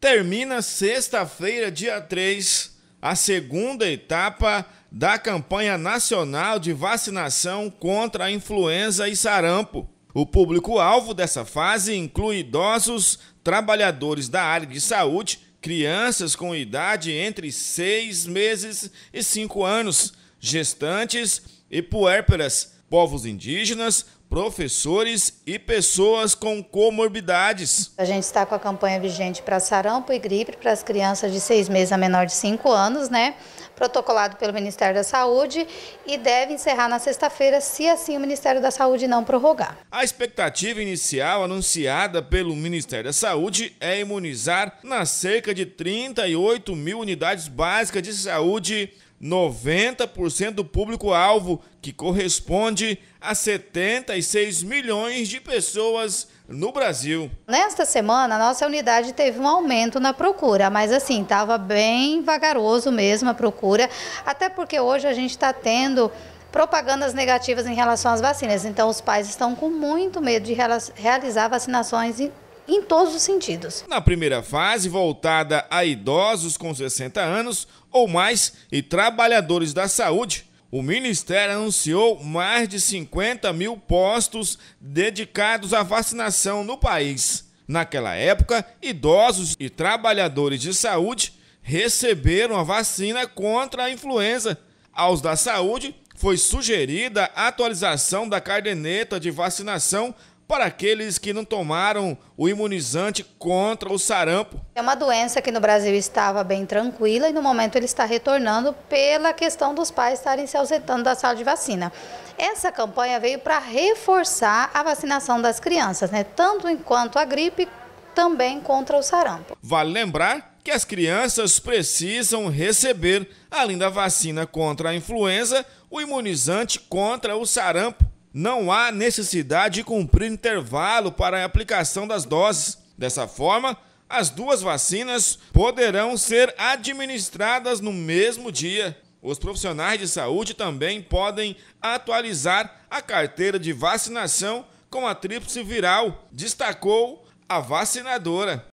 Termina sexta-feira, dia 3, a segunda etapa da campanha nacional de vacinação contra a influenza e sarampo. O público-alvo dessa fase inclui idosos, trabalhadores da área de saúde, crianças com idade entre 6 meses e 5 anos, gestantes e puérperas, povos indígenas, professores e pessoas com comorbidades. A gente está com a campanha vigente para sarampo e gripe para as crianças de seis meses a menor de cinco anos, né? Protocolado pelo Ministério da Saúde e deve encerrar na sexta-feira, se assim o Ministério da Saúde não prorrogar. A expectativa inicial anunciada pelo Ministério da Saúde é imunizar nas cerca de 38 mil unidades básicas de saúde 90% do público-alvo, que corresponde a 76 milhões de pessoas no Brasil. Nesta semana, a nossa unidade teve um aumento na procura, mas assim, estava bem vagaroso mesmo a procura, até porque hoje a gente está tendo propagandas negativas em relação às vacinas. Então, os pais estão com muito medo de realizar vacinações em todos os sentidos. Na primeira fase, voltada a idosos com 60 anos ou mais e trabalhadores da saúde, o Ministério anunciou mais de 50 mil postos dedicados à vacinação no país. Naquela época, idosos e trabalhadores de saúde receberam a vacina contra a influenza. Aos da saúde, foi sugerida a atualização da caderneta de vacinação para aqueles que não tomaram o imunizante contra o sarampo. É uma doença que no Brasil estava bem tranquila e no momento ele está retornando pela questão dos pais estarem se ausentando da sala de vacina. Essa campanha veio para reforçar a vacinação das crianças, né? tanto enquanto a gripe, também contra o sarampo. Vale lembrar que as crianças precisam receber, além da vacina contra a influenza, o imunizante contra o sarampo não há necessidade de cumprir intervalo para a aplicação das doses. Dessa forma, as duas vacinas poderão ser administradas no mesmo dia. Os profissionais de saúde também podem atualizar a carteira de vacinação com a tríplice viral, destacou a vacinadora.